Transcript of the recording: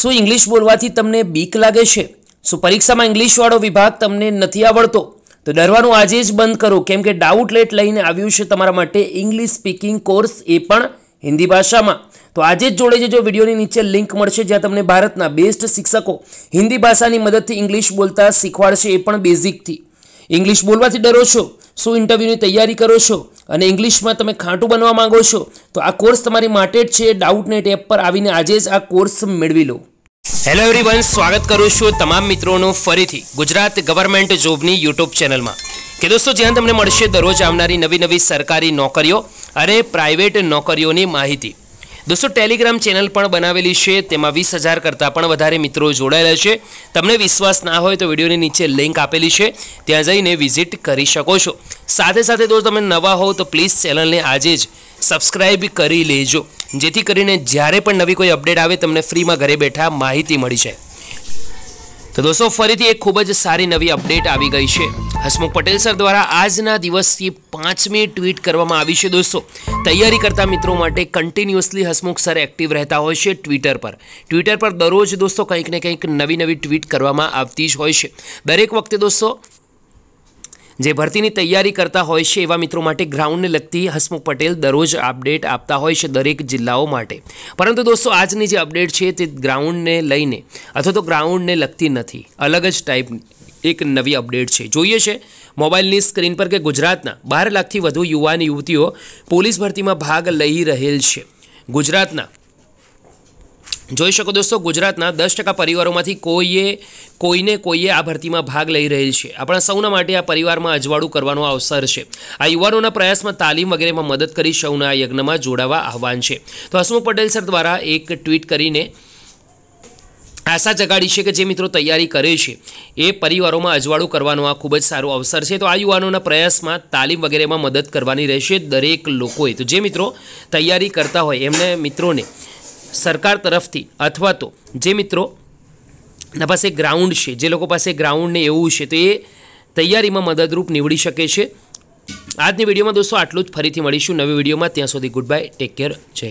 શું ઇંગ્લિશ બોલવાથી તમને બીક લાગે છે શું પરીક્ષામાં ઇંગ્લિશવાળો વિભાગ તમને નથી આવડતો તો ડરવાનું આજે જ બંધ કરો કેમ કે લેટ લઈને આવ્યું છે તમારા માટે ઇંગ્લિશ સ્પીકિંગ કોર્સ એ પણ હિન્દી ભાષામાં તો આજે જ જોડે જજો વિડીયોની નીચે લિંક મળશે જ્યાં તમને ભારતના બેસ્ટ શિક્ષકો હિન્દી ભાષાની મદદથી ઇંગ્લિશ બોલતા શીખવાડશે એ પણ બેઝિકથી ઇંગ્લિશ બોલવાથી ડરો છો શું ઇન્ટરવ્યૂની તૈયારી કરો છો અને ઇંગ્લિશમાં તમે ખાંટું બનવા માગો છો તો આ કોર્સ તમારી માટે જ છે ડાઉટ નેટ એપ પર આવીને આજે જ આ કોર્સ મેળવી લો હેલો એવરીવન સ્વાગત કરું છું તમામ મિત્રોનું ફરીથી ગુજરાત ગવર્મેન્ટ જોબની યુટ્યુબ ચેનલમાં કે દોસ્તો જ્યાં તમને મળશે દરરોજ આવનારી નવી નવી સરકારી નોકરીઓ અને પ્રાઇવેટ નોકરીઓની માહિતી દોસ્તો ટેલિગ્રામ ચેનલ પણ બનાવેલી છે તેમાં વીસ હજાર કરતાં પણ વધારે મિત્રો જોડાયેલા છે તમને વિશ્વાસ ના હોય તો વિડીયોની નીચે લિંક આપેલી છે ત્યાં જઈને વિઝિટ કરી શકો છો સાથે સાથે દોસ્તો તમે નવા હોવ તો પ્લીઝ ચેનલને આજે જ સબસ્ક્રાઈબ કરી લેજો જેથી કરીને જ્યારે પણ નવી કોઈ અપડેટ આવે તમને ફ્રીમાં ઘરે બેઠા માહિતી મળી છે તો દોસ્તો ફરીથી એક ખૂબ જ સારી નવી અપડેટ આવી ગઈ છે હસમુખ પટેલ સર દ્વારા આજના દિવસથી પાંચમી ટ્વીટ કરવામાં આવી છે દોસ્તો તૈયારી કરતા મિત્રો માટે કન્ટિન્યુઅસલી હસમુખ સર એક્ટિવ રહેતા હોય છે ટ્વિટર પર ટ્વિટર પર દરરોજ દોસ્તો કંઈક ને કંઈક નવી નવી ટ્વીટ કરવામાં આવતી જ હોય છે દરેક વખતે દોસ્તો જે ભરતીની તૈયારી કરતા હોય છે એવા મિત્રો માટે ગ્રાઉન્ડને લગતી હસમુખ પટેલ દરરોજ અપડેટ આપતા હોય છે દરેક જિલ્લાઓ માટે પરંતુ દોસ્તો આજની જે અપડેટ છે તે ગ્રાઉન્ડને લઈને અથવા તો ગ્રાઉન્ડને લગતી નથી અલગ જ ટાઈપ એક નવી અપડેટ છે જોઈએ છે મોબાઈલની સ્ક્રીન પર કે ગુજરાતના બાર લાખથી વધુ યુવાન યુવતીઓ પોલીસ ભરતીમાં ભાગ લઈ રહેલ છે ગુજરાતના જોઈ શકો દોસ્તો ગુજરાતના દસ ટકા પરિવારોમાંથી કોઈએ કોઈને કોઈએ આ ભરતીમાં ભાગ લઈ રહેલ છે આપણા સૌના માટે આ પરિવારમાં અજવાળું કરવાનો અવસર છે આ યુવાનોના પ્રયાસમાં તાલીમ વગેરેમાં મદદ કરી સૌના આ યજ્ઞમાં જોડાવા આહવાન છે તો હસમુખ પટેલ સર દ્વારા એક ટ્વીટ કરીને આશા જગાડી છે કે જે મિત્રો તૈયારી કરે છે એ પરિવારોમાં અજવાળું કરવાનો આ ખૂબ જ સારો અવસર છે તો આ યુવાનોના પ્રયાસમાં તાલીમ વગેરેમાં મદદ કરવાની રહેશે દરેક લોકોએ તો જે મિત્રો તૈયારી કરતા હોય એમને મિત્રોને સરકાર તરફથી અથવા તો જે મિત્રો એના પાસે ગ્રાઉન્ડ છે જે લોકો પાસે ગ્રાઉન્ડ ને એવું છે તો એ તૈયારીમાં મદદરૂપ નીવડી શકે છે આજની વિડીયોમાં દોસ્તો આટલું જ ફરીથી મળીશું નવી વિડીયોમાં ત્યાં સુધી ગુડ બાય ટેક કેર જય